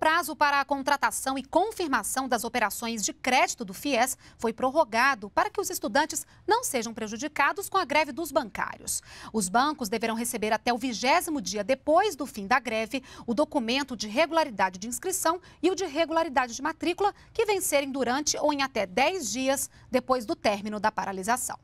prazo para a contratação e confirmação das operações de crédito do FIES foi prorrogado para que os estudantes não sejam prejudicados com a greve dos bancários. Os bancos deverão receber até o vigésimo dia depois do fim da greve o documento de regularidade de inscrição e o de regularidade de matrícula que vencerem durante ou em até 10 dias depois do término da paralisação.